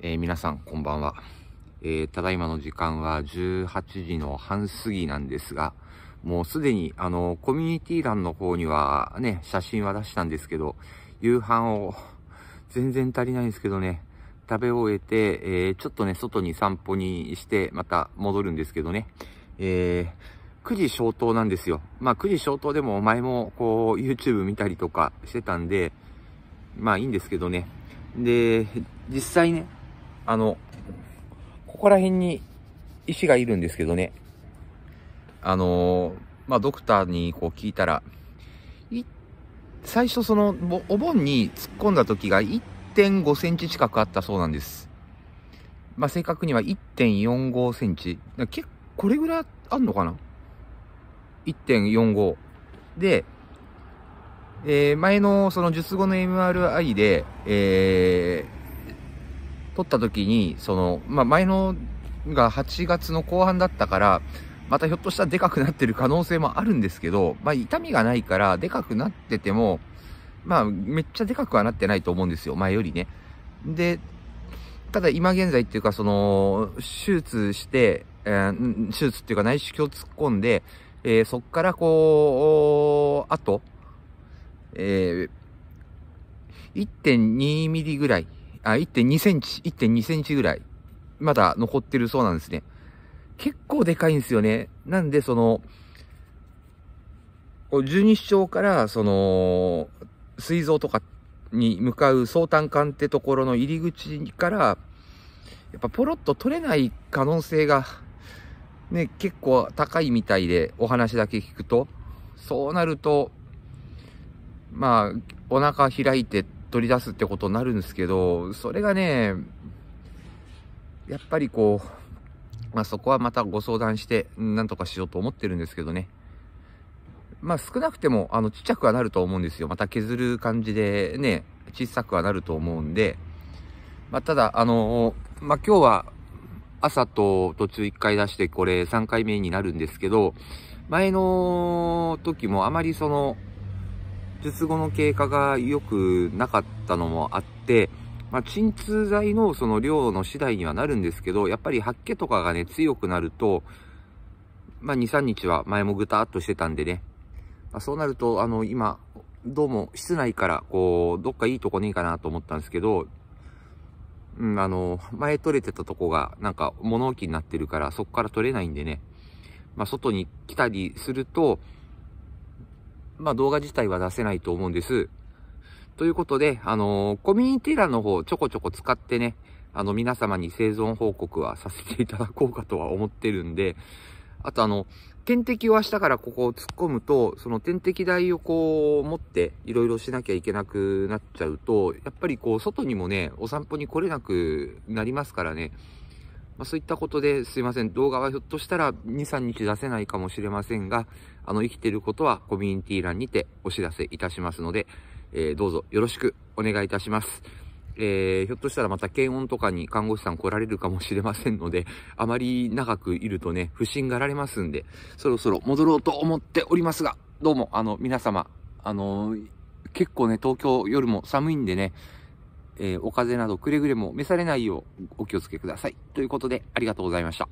えー、皆さんこんばんは、えー、ただいまの時間は18時の半過ぎなんですが、もうすでにあの、コミュニティ欄の方にはね、写真は出したんですけど、夕飯を全然足りないんですけどね、食べ終えて、えー、ちょっとね、外に散歩にして、また戻るんですけどね、え9時消灯なんですよ。まあ9時消灯でも前もこう YouTube 見たりとかしてたんで、まあいいんですけどね。で、実際ね、あの、ここら辺に石がいるんですけどね。あのまあ、ドクターにこう聞いたら、最初その、お盆に突っ込んだ時が1.5センチ近くあったそうなんです。まあ、正確には1.45センチ。結これぐらいあんのかな ?1.45。で、えー、前のその術後の MRI で、えー、撮った時に、その、まあ、前のが8月の後半だったから、またひょっとしたらでかくなってる可能性もあるんですけど、まあ、痛みがないから、でかくなってても、まあ、めっちゃでかくはなってないと思うんですよ、前よりね。で、ただ今現在っていうか、その、手術して、えー、手術っていうか内視鏡突っ込んで、えー、そっからこう、あと、えー、1.2ミリぐらいあ、1.2センチ、1.2センチぐらい、まだ残ってるそうなんですね。結構でかいんですよね。なんで、その、十二指腸から、その、水臓とかに向かう相対館ってところの入り口から、やっぱポロッと取れない可能性が、ね、結構高いみたいで、お話だけ聞くと。そうなると、まあ、お腹開いて取り出すってことになるんですけど、それがね、やっぱりこう、まあ、そこはまたご相談して、なんとかしようと思ってるんですけどね。まあ、少なくても、あの、ちっちゃくはなると思うんですよ。また削る感じでね、小さくはなると思うんで。まあ、ただ、あの、まあ、今日は朝と途中1回出して、これ3回目になるんですけど、前の時もあまりその、術後の経過が良くなかったのもあって、まあ、鎮痛剤のその量の次第にはなるんですけど、やっぱり発血とかがね、強くなると、まあ、2、3日は前もぐたーっとしてたんでね。まあ、そうなると、あの、今、どうも室内から、こう、どっかいいとこねえかなと思ったんですけど、うん、あの、前取れてたとこが、なんか物置になってるから、そこから取れないんでね。まあ、外に来たりすると、まあ動画自体は出せないと思うんです。ということで、あのー、コミュニティ欄の方ちょこちょこ使ってね、あの皆様に生存報告はさせていただこうかとは思ってるんで、あとあの、点滴を明日からここを突っ込むと、その点滴台をこう持っていろいろしなきゃいけなくなっちゃうと、やっぱりこう外にもね、お散歩に来れなくなりますからね、まあ、そういったことですいません、動画はひょっとしたら2、3日出せないかもしれませんが、あの、生きてることはコミュニティ欄にてお知らせいたしますので、えー、どうぞよろしくお願いいたします。えー、ひょっとしたらまた検温とかに看護師さん来られるかもしれませんので、あまり長くいるとね、不審がられますんで、そろそろ戻ろうと思っておりますが、どうも、あの、皆様、あのー、結構ね、東京夜も寒いんでね、えー、お風邪などくれぐれも召されないようお気をつけください。ということで、ありがとうございました。